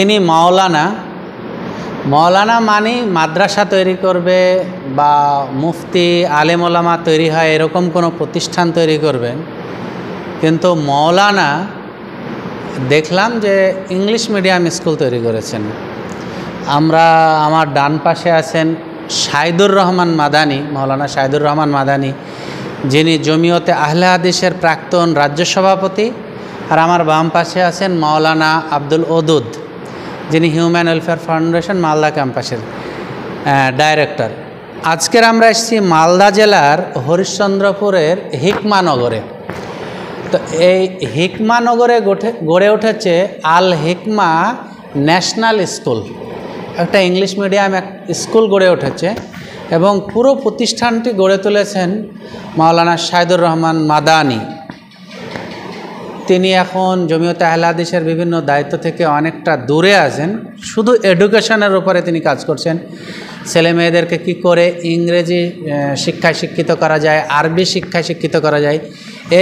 তিনি মাওলানা মাওলানা মানে মাদ্রাসা তৈরি করবে বা মুফতি মোলামা তৈরি হয় এরকম কোনো প্রতিষ্ঠান তৈরি করবেন কিন্তু মাওলানা দেখলাম যে ইংলিশ মিডিয়াম স্কুল তৈরি করেছেন আমরা আমার ডান পাশে আছেন সাইদুর রহমান মাদানি মাওলানা সাইদুর রহমান মাদানি যিনি জমিয়তে আহলে হাদিসের প্রাক্তন রাজ্য সভাপতি আর আমার বাম পাশে আছেন মাওলানা আব্দুল ওদুদ যিনি হিউম্যান ওয়েলফেয়ার ফাউন্ডেশন মালদা ক্যাম্পাসের ডাইরেক্টর আজকের আমরা এসেছি মালদা জেলার হরিশ্চন্দ্রপুরের হিকমানগরে তো এই হিকমানগরে গড়ে উঠেছে আল হিকমা ন্যাশনাল স্কুল একটা ইংলিশ মিডিয়াম এক স্কুল গড়ে উঠেছে এবং পুরো প্রতিষ্ঠানটি গড়ে তুলেছেন মাওলানা সাইদুর রহমান মাদানি তিনি এখন জমিয়ত আহলাদিসের বিভিন্ন দায়িত্ব থেকে অনেকটা দূরে আছেন শুধু এডুকেশনের উপরে তিনি কাজ করছেন ছেলে মেয়েদেরকে কী করে ইংরেজি শিক্ষায় শিক্ষিত করা যায় আরবি শিক্ষায় শিক্ষিত করা যায়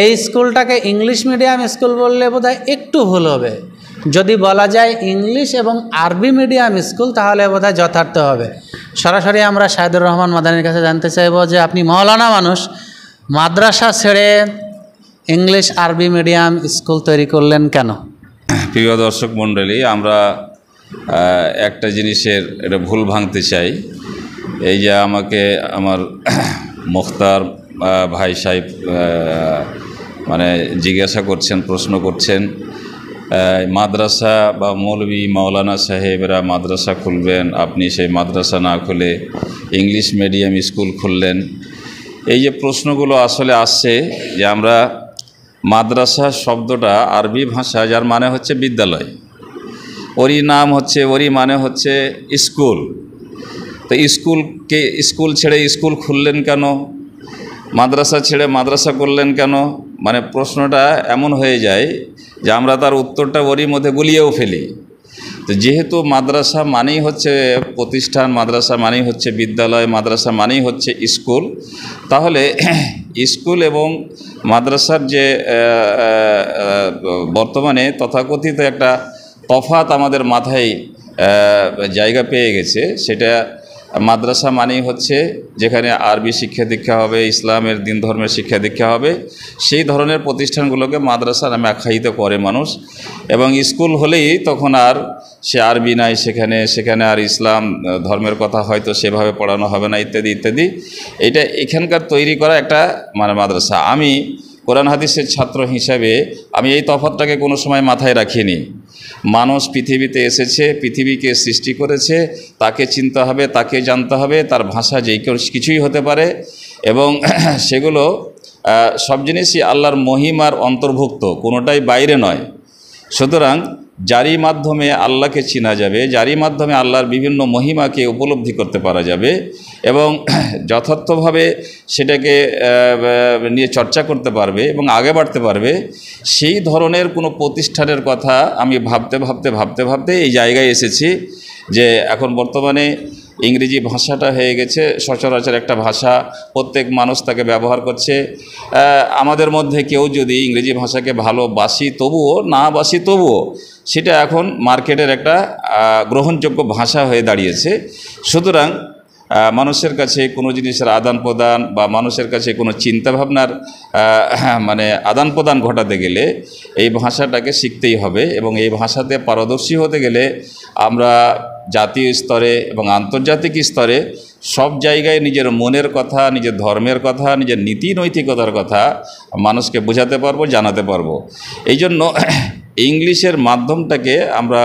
এই স্কুলটাকে ইংলিশ মিডিয়াম স্কুল বললে বোধহয় একটু ভুল হবে যদি বলা যায় ইংলিশ এবং আরবি মিডিয়াম স্কুল তাহলে বোধহয় যথার্থ হবে সরাসরি আমরা সাহেদুর রহমান মাদানির কাছে জানতে চাইব যে আপনি মহলানা মানুষ মাদ্রাসা ছেড়ে ইংলিশ আরবি মিডিয়াম স্কুল তৈরি করলেন কেন প্রিয় দর্শক মণ্ডলী আমরা একটা জিনিসের এটা ভুল ভাঙতে চাই এই যে আমাকে আমার মুখতার ভাই সাহেব মানে জিজ্ঞাসা করছেন প্রশ্ন করছেন মাদ্রাসা বা মৌলবি মাওলানা সাহেবরা মাদ্রাসা খুলবেন আপনি সেই মাদ্রাসা না খুলে ইংলিশ মিডিয়াম স্কুল খুললেন এই যে প্রশ্নগুলো আসলে আসছে যে আমরা মাদ্রাসা শব্দটা আরবি ভাষা যার মানে হচ্ছে বিদ্যালয় ওরই নাম হচ্ছে ওরই মানে হচ্ছে স্কুল তো স্কুলকে স্কুল ছেড়ে স্কুল খুললেন কেন মাদ্রাসা ছেড়ে মাদ্রাসা করলেন কেন মানে প্রশ্নটা এমন হয়ে যায় যে আমরা তার উত্তরটা ওরই মধ্যে গুলিয়েও ফেলি তো যেহেতু মাদ্রাসা মানেই হচ্ছে প্রতিষ্ঠান মাদ্রাসা মানেই হচ্ছে বিদ্যালয় মাদ্রাসা মানেই হচ্ছে স্কুল তাহলে স্কুল এবং মাদ্রাসার যে বর্তমানে তথাকথিত একটা তফাত আমাদের মাথায় জায়গা পেয়ে গেছে সেটা মাদ্রাসা মানেই হচ্ছে যেখানে আরবি শিক্ষা দীক্ষা হবে ইসলামের দিন ধর্মের শিক্ষা দীক্ষা হবে সেই ধরনের প্রতিষ্ঠানগুলোকে মাদ্রাসা নামে আখ্যায়িত করে মানুষ এবং স্কুল হলেই তখন আর সে আরবি নাই সেখানে সেখানে আর ইসলাম ধর্মের কথা হয়তো সেভাবে পড়ানো হবে না ইত্যাদি ইত্যাদি এটা এখানকার তৈরি করা একটা মানে মাদ্রাসা আমি কোরআন হাদিসের ছাত্র হিসাবে আমি এই তফাতটাকে কোনো সময় মাথায় রাখিনি মানুষ পৃথিবীতে এসেছে পৃথিবীকে সৃষ্টি করেছে তাকে চিনতে হবে তাকে জানতে হবে তার ভাষা যেই কিছুই হতে পারে এবং সেগুলো সব জিনিসই আল্লাহর মহিমার অন্তর্ভুক্ত কোনোটাই বাইরে নয় সুতরাং জারি মাধ্যমে আল্লাহকে চিনা যাবে জারি মাধ্যমে আল্লাহর বিভিন্ন মহিমাকে উপলব্ধি করতে পারা যাবে এবং যথার্থভাবে সেটাকে নিয়ে চর্চা করতে পারবে এবং আগে বাড়তে পারবে সেই ধরনের কোনো প্রতিষ্ঠানের কথা আমি ভাবতে ভাবতে ভাবতে ভাবতে এই জায়গায় এসেছি যে এখন বর্তমানে ইংরেজি ভাষাটা হয়ে গেছে সচরাচর একটা ভাষা প্রত্যেক মানুষ তাকে ব্যবহার করছে আমাদের মধ্যে কেউ যদি ইংরেজি ভাষাকে ভালোবাসি তবুও না বাসি তবুও সেটা এখন মার্কেটের একটা গ্রহণযোগ্য ভাষা হয়ে দাঁড়িয়েছে সুতরাং মানুষের কাছে কোনো জিনিসের আদান প্রদান বা মানুষের কাছে কোনো চিন্তাভাবনার হ্যাঁ, মানে আদান প্রদান ঘটাতে গেলে এই ভাষাটাকে শিখতেই হবে এবং এই ভাষাতে পারদর্শী হতে গেলে আমরা জাতীয় স্তরে এবং আন্তর্জাতিক স্তরে সব জায়গায় নিজের মনের কথা নিজের ধর্মের কথা নিজের নীতি নৈতিকতার কথা মানুষকে বোঝাতে পারবো জানাতে পারবো এই জন্য ইংলিশের মাধ্যমটাকে আমরা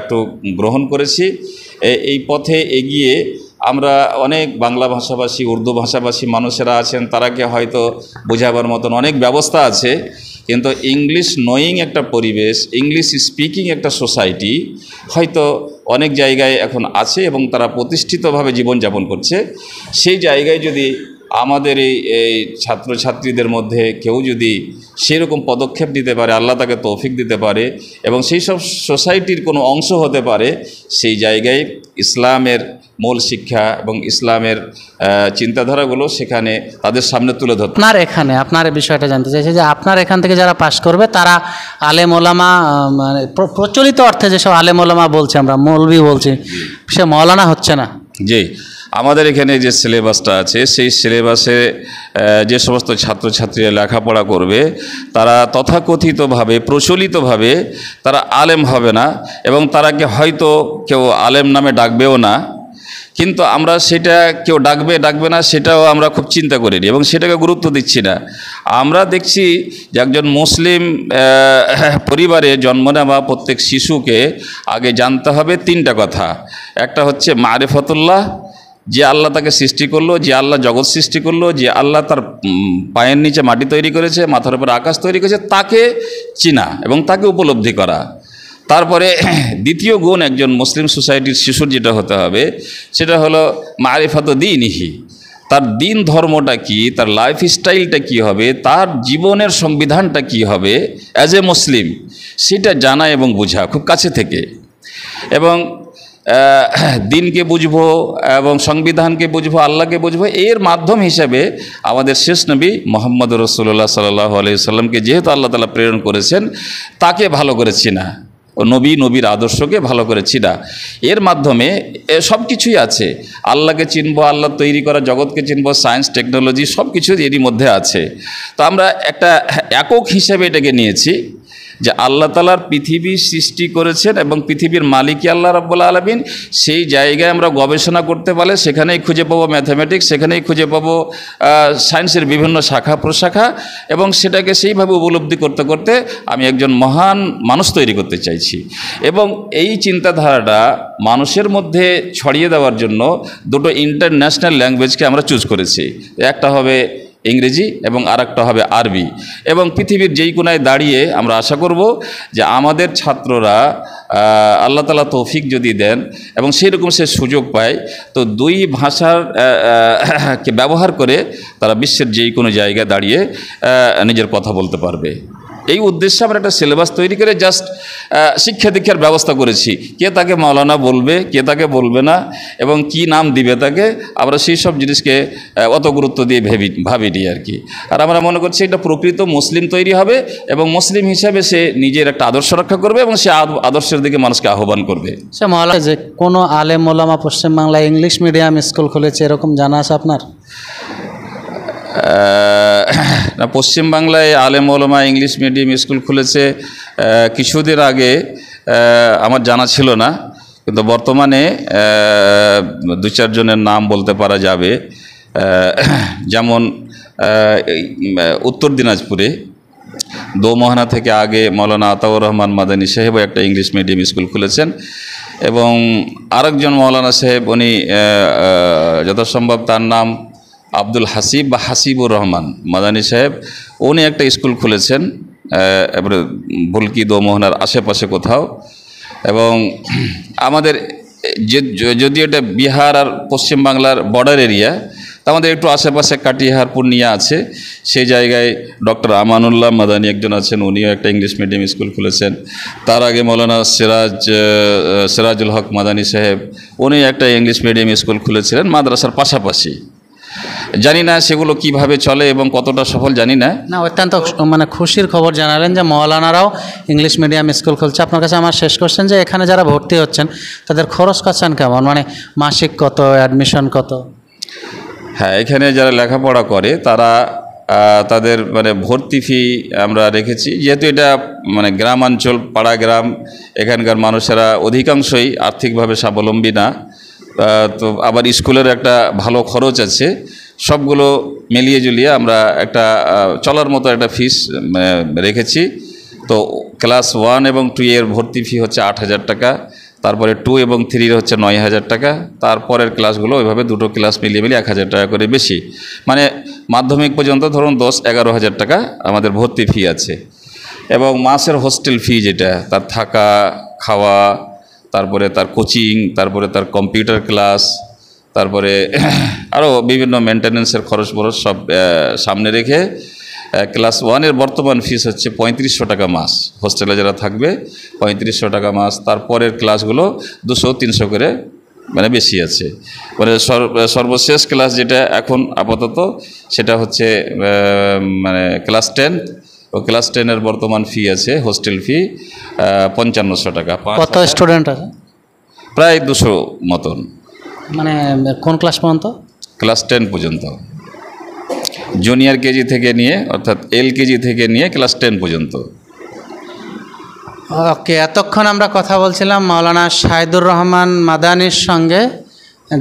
একটু গ্রহণ করেছি এই পথে এগিয়ে আমরা অনেক বাংলা ভাষাভাষী উর্দু ভাষাভাষী মানুষেরা আছেন তারাকে হয়তো বোঝাবার মতন অনেক ব্যবস্থা আছে কিন্তু ইংলিশ নোয়িং একটা পরিবেশ ইংলিশ স্পিকিং একটা সোসাইটি হয়তো অনেক জায়গায় এখন আছে এবং তারা প্রতিষ্ঠিতভাবে জীবনযাপন করছে সেই জায়গায় যদি আমাদের এই এই ছাত্রছাত্রীদের মধ্যে কেউ যদি সেরকম পদক্ষেপ নিতে পারে আল্লাহ তাকে তৌফিক দিতে পারে এবং সেই সব সোসাইটির কোনো অংশ হতে পারে সেই জায়গায় ইসলামের মূল শিক্ষা এবং ইসলামের চিন্তাধারাগুলো সেখানে তাদের সামনে তুলে ধরতে আপনার এখানে আপনার বিষয়টা জানতে চাইছে যে আপনার এখান থেকে যারা পাশ করবে তারা আলেম ওলামা মানে প্রচলিত অর্থে যেসব আলে ওলামা বলছে আমরা মৌলবি বলছি সে মৌলানা হচ্ছে না জি আমাদের এখানে যে সিলেবাসটা আছে সেই সিলেবাসে যে সমস্ত ছাত্রছাত্রীরা লেখাপড়া করবে তারা তথাকথিতভাবে প্রচলিতভাবে তারা আলেম হবে না এবং তারাকে হয়তো কেউ আলেম নামে ডাকবেও না কিন্তু আমরা সেটা কেউ ডাকবে ডাকবে না সেটাও আমরা খুব চিন্তা করিনি এবং সেটাকে গুরুত্ব দিচ্ছি না আমরা দেখছি যে একজন মুসলিম পরিবারে জন্ম নেওয়া প্রত্যেক শিশুকে আগে জানতে হবে তিনটা কথা একটা হচ্ছে ফতুল্লাহ যে আল্লাহ তাকে সৃষ্টি করলো যে আল্লাহ জগৎ সৃষ্টি করলো যে আল্লাহ তার পায়ের নিচে মাটি তৈরি করেছে মাথার উপর আকাশ তৈরি করেছে তাকে চিনা এবং তাকে উপলব্ধি করা তারপরে দ্বিতীয় গুণ একজন মুসলিম সোসাইটির শিশুর যেটা হতে হবে সেটা হলো মারিফাত দিনহি তার দিন ধর্মটা কি তার লাইফ স্টাইলটা কী হবে তার জীবনের সংবিধানটা কি হবে অ্যাজ এ মুসলিম সেটা জানা এবং বোঝা খুব কাছে থেকে এবং দিনকে বুঝব এবং সংবিধানকে বুঝবো আল্লাহকে বুঝবো এর মাধ্যম হিসাবে আমাদের শেষ নবী মোহাম্মদ রসুল্লাহ সাল্লাহ আলি সাল্লামকে যেহেতু আল্লাহ তালা প্রেরণ করেছেন তাকে ভালো করে না নবী নবীর আদর্শকে ভালো করে চিনা এর মাধ্যমে সব কিছুই আছে আল্লাহকে চিনব আল্লাহ তৈরি করা জগৎকে চিনব সায়েন্স টেকনোলজি সব কিছু এরই মধ্যে আছে তো আমরা একটা একক হিসেবে এটাকে নিয়েছি যে আল্লাহ তালার পৃথিবী সৃষ্টি করেছেন এবং পৃথিবীর মালিকই আল্লাহ রাব্বুল আলমিন সেই জায়গায় আমরা গবেষণা করতে পারলে সেখানেই খুঁজে পাবো ম্যাথামেটিক্স সেখানেই খুঁজে পাবো সায়েন্সের বিভিন্ন শাখা প্রশাখা এবং সেটাকে সেইভাবে উপলব্ধি করতে করতে আমি একজন মহান মানুষ তৈরি করতে চাইছি এবং এই চিন্তাধারাটা মানুষের মধ্যে ছড়িয়ে দেওয়ার জন্য দুটো ইন্টারন্যাশনাল ল্যাঙ্গুয়েজকে আমরা চুজ করেছি একটা হবে ইংরেজি এবং আর হবে আরবি এবং পৃথিবীর যেই কোনায় দাঁড়িয়ে আমরা আশা করব যে আমাদের ছাত্ররা আল্লাহ তালা তৌফিক যদি দেন এবং সেরকম সে সুযোগ পায় তো দুই ভাষার কে ব্যবহার করে তারা বিশ্বের যেই কোনো জায়গায় দাঁড়িয়ে নিজের কথা বলতে পারবে এই উদ্দেশ্যে আমরা একটা সিলেবাস তৈরি করে জাস্ট শিক্ষা দীক্ষার ব্যবস্থা করেছি কে তাকে মাওলানা বলবে কে তাকে বলবে না এবং কি নাম দিবে তাকে আমরা সেই সব জিনিসকে অত গুরুত্ব দিয়ে ভেবি ভাবিনি আর কি আর আমরা মনে করছি এটা প্রকৃত মুসলিম তৈরি হবে এবং মুসলিম হিসাবে সে নিজের একটা আদর্শ রক্ষা করবে এবং সে আদর্শের দিকে মানুষকে আহ্বান করবে সে আচ্ছা, মাওলানা যে কোনো আলেম ওলামা পশ্চিমবাংলায় ইংলিশ মিডিয়াম স্কুল খুলেছে এরকম জানা আছে আপনার পশ্চিমবাংলায় আলেম ওলমা ইংলিশ মিডিয়াম স্কুল খুলেছে কিছুদিন আগে আমার জানা ছিল না কিন্তু বর্তমানে দু চারজনের নাম বলতে পারা যাবে যেমন উত্তর দিনাজপুরে দোমহানা থেকে আগে মৌলানা আতাউর রহমান মাদানী সাহেব একটা ইংলিশ মিডিয়াম স্কুল খুলেছেন এবং আরেকজন মৌলানা সাহেব উনি যথাসম্ভব তার নাম আব্দুল হাসিব বা হাসিবুর রহমান মাদানী সাহেব উনি একটা স্কুল খুলেছেন এবারে ভুলকি দোমোহনার আশেপাশে কোথাও এবং আমাদের যদি এটা বিহার আর পশ্চিমবাংলার বর্ডার এরিয়া তা আমাদের একটু আশেপাশে কাটিহার পূর্ণিয়া আছে সেই জায়গায় ডক্টর আমানুল্লাহ মাদানি একজন আছেন উনিও একটা ইংলিশ মিডিয়াম স্কুল খুলেছেন তার আগে মৌলানা সিরাজ সিরাজুল হক মাদানী সাহেব উনি একটা ইংলিশ মিডিয়াম স্কুল খুলেছিলেন মাদ্রাসার পাশাপাশি জানি না সেগুলো কিভাবে চলে এবং কতটা সফল জানি না না অত্যন্ত মানে খুশির খবর জানালেন যে মহলানারাও ইংলিশ মিডিয়াম স্কুল খুলছে আপনার কাছে আমার শেষ কোশ্চেন যে এখানে যারা ভর্তি হচ্ছেন তাদের খরচ কাছেন কেমন মানে মাসিক কত অ্যাডমিশন কত হ্যাঁ এখানে যারা লেখাপড়া করে তারা তাদের মানে ভর্তি ফি আমরা রেখেছি যেহেতু এটা মানে গ্রামাঞ্চল পাড়া গ্রাম এখানকার মানুষেরা অধিকাংশই আর্থিকভাবে স্বাবলম্বী না তো আবার স্কুলের একটা ভালো খরচ আছে সবগুলো মিলিয়ে জুলিয়ে আমরা একটা চলার মতো একটা ফিস রেখেছি তো ক্লাস ওয়ান এবং টু এর ভর্তি ফি হচ্ছে আট হাজার টাকা তারপরে টু এবং থ্রির হচ্ছে নয় হাজার টাকা তারপরের ক্লাসগুলো ওইভাবে দুটো ক্লাস মিলিয়ে মিলিয়ে এক হাজার টাকা করে বেশি মানে মাধ্যমিক পর্যন্ত ধরুন দশ এগারো হাজার টাকা আমাদের ভর্তি ফি আছে এবং মাসের হোস্টেল ফি যেটা তার থাকা খাওয়া তারপরে তার কোচিং তারপরে তার কম্পিউটার ক্লাস তারপরে আরও বিভিন্ন মেনটেন্যান্সের খরচ বরচ সব সামনে রেখে ক্লাস ওয়ানের বর্তমান ফিস হচ্ছে পঁয়ত্রিশশো টাকা মাস হোস্টেলে যারা থাকবে পঁয়ত্রিশশো টাকা মাস তারপরের ক্লাসগুলো দুশো তিনশো করে মানে বেশি আছে মানে সর্বশেষ ক্লাস যেটা এখন আপাতত সেটা হচ্ছে মানে ক্লাস টেন ও ক্লাস টেনের বর্তমান ফি আছে হোস্টেল ফি পঞ্চান্নশো টাকা কত স্টুডেন্ট আছে প্রায় দুশো মতন মানে কোন ক্লাস পর্যন্ত ক্লাস টেন পর্যন্ত জুনিয়র কেজি থেকে নিয়ে অর্থাৎ এল কেজি থেকে নিয়ে ক্লাস টেন পর্যন্ত ওকে এতক্ষণ আমরা কথা বলছিলাম মাওলানা সাইদুর রহমান মাদানির সঙ্গে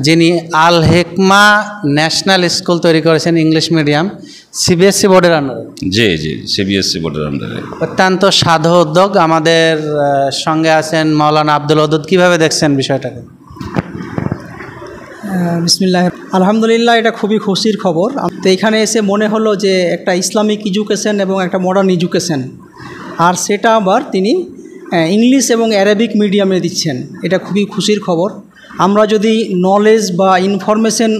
যিনি আল হেকমা ন্যাশনাল স্কুল তৈরি করেছেন ইংলিশ মিডিয়াম সিবিএসসি বোর্ডের আন্ডারে জি জি সিবিএসসি বোর্ডের আন্ডারে অত্যন্ত সাধু উদ্যোগ আমাদের সঙ্গে আছেন মাওলানা আব্দুল অদুদ কীভাবে দেখছেন বিষয়টাকে বিসমিল্লাহ আলহামদুলিল্লাহ এটা খুবই খুশির খবর তো এখানে এসে মনে হলো যে একটা ইসলামিক এডুকেশন এবং একটা মডার্ন এডুকেশন আর সেটা আবার তিনি ইংলিশ এবং অ্যারাবিক মিডিয়ামে দিচ্ছেন এটা খুবই খুশির খবর আমরা যদি নলেজ বা ইনফরমেশন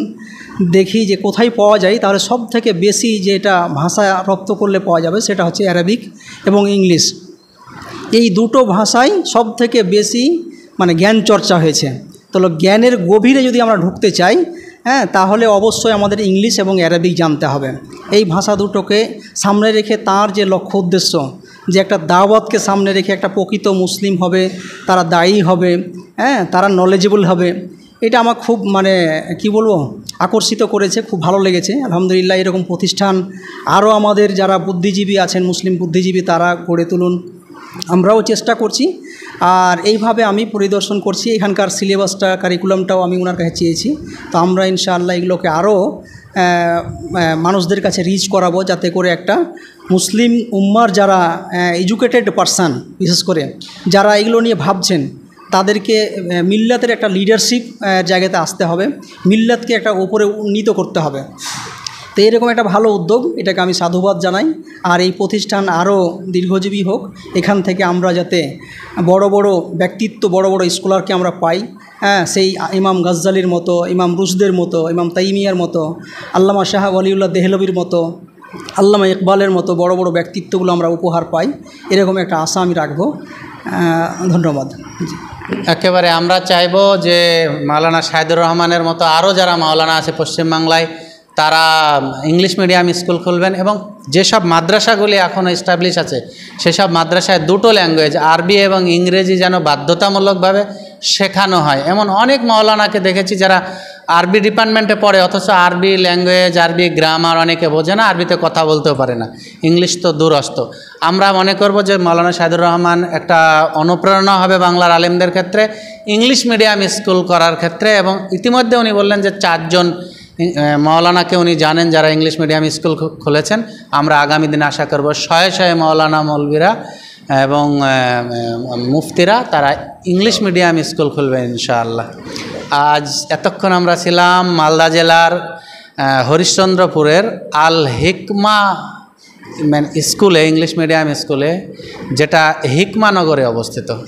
দেখি যে কোথায় পাওয়া যায় তাহলে সব থেকে বেশি যেটা ভাষা রপ্ত করলে পাওয়া যাবে সেটা হচ্ছে অ্যারাবিক এবং ইংলিশ এই দুটো ভাষায় সব থেকে বেশি মানে জ্ঞান চর্চা হয়েছে তাহলে জ্ঞানের গভীরে যদি আমরা ঢুকতে চাই হ্যাঁ তাহলে অবশ্যই আমাদের ইংলিশ এবং অ্যারাবিক জানতে হবে এই ভাষা দুটোকে সামনে রেখে তার যে লক্ষ্য উদ্দেশ্য যে একটা দাওয়াতকে সামনে রেখে একটা প্রকৃত মুসলিম হবে তারা দায়ী হবে হ্যাঁ তারা নলেজেবল হবে এটা আমার খুব মানে কি বলবো আকর্ষিত করেছে খুব ভালো লেগেছে আলহামদুলিল্লাহ এরকম প্রতিষ্ঠান আরও আমাদের যারা বুদ্ধিজীবী আছেন মুসলিম বুদ্ধিজীবী তারা গড়ে তুলুন আমরাও চেষ্টা করছি আর এইভাবে আমি পরিদর্শন করছি এখানকার সিলেবাসটা কারিকুলামটাও আমি ওনার কাছে চেয়েছি তো আমরা ইনশাআল্লাহ এগুলোকে আরও মানুষদের কাছে রিচ করাবো যাতে করে একটা মুসলিম উম্মার যারা এডুকেটেড পারসন বিশেষ করে যারা এগুলো নিয়ে ভাবছেন তাদেরকে মিল্লাতের একটা লিডারশিপ জায়গাতে আসতে হবে মিল্লাতকে একটা ওপরে উন্নীত করতে হবে এরকম একটা ভালো উদ্যোগ এটাকে আমি সাধুবাদ জানাই আর এই প্রতিষ্ঠান আরও দীর্ঘজীবী হোক এখান থেকে আমরা যাতে বড় বড় ব্যক্তিত্ব বড় বড় স্কলারকে আমরা পাই হ্যাঁ সেই ইমাম গজ্জালির মতো ইমাম রুশদের মতো ইমাম তাইমিয়ার মতো আল্লামা শাহ আলিউল্লাহ দেহলবির মতো আল্লামা ইকবালের মতো বড় বড় ব্যক্তিত্বগুলো আমরা উপহার পাই এরকম একটা আশা আমি রাখবো ধন্যবাদ একেবারে আমরা চাইব যে মাওলানা সাহেদুর রহমানের মতো আরও যারা মাওলানা আছে পশ্চিমবাংলায় তারা ইংলিশ মিডিয়াম স্কুল খুলবেন এবং যেসব মাদ্রাসাগুলি এখনও এস্টাবলিশ আছে সেসব মাদ্রাসায় দুটো ল্যাঙ্গুয়েজ আরবি এবং ইংরেজি যেন বাধ্যতামূলকভাবে শেখানো হয় এমন অনেক মহলানাকে দেখেছি যারা আরবি ডিপার্টমেন্টে পড়ে অথচ আরবি ল্যাঙ্গুয়েজ আরবি গ্রামার অনেকে বোঝে না আরবিতে কথা বলতেও পারে না ইংলিশ তো দূরস্থ আমরা মনে করব যে মৌলানা সাইদুর রহমান একটা অনুপ্রেরণা হবে বাংলার আলেমদের ক্ষেত্রে ইংলিশ মিডিয়াম স্কুল করার ক্ষেত্রে এবং ইতিমধ্যে উনি বললেন যে চারজন মাওলানাকে উনি জানেন যারা ইংলিশ মিডিয়াম স্কুল খুলেছেন আমরা আগামী দিনে আশা করব শয়ে শয়ে মাওলানা মৌলবীরা এবং মুফতিরা তারা ইংলিশ মিডিয়াম স্কুল খুলবে ইনশাআল্লাহ আজ এতক্ষণ আমরা ছিলাম মালদা জেলার হরিশ্চন্দ্রপুরের আল হিকমা মানে স্কুলে ইংলিশ মিডিয়াম স্কুলে যেটা হিকমানগরে অবস্থিত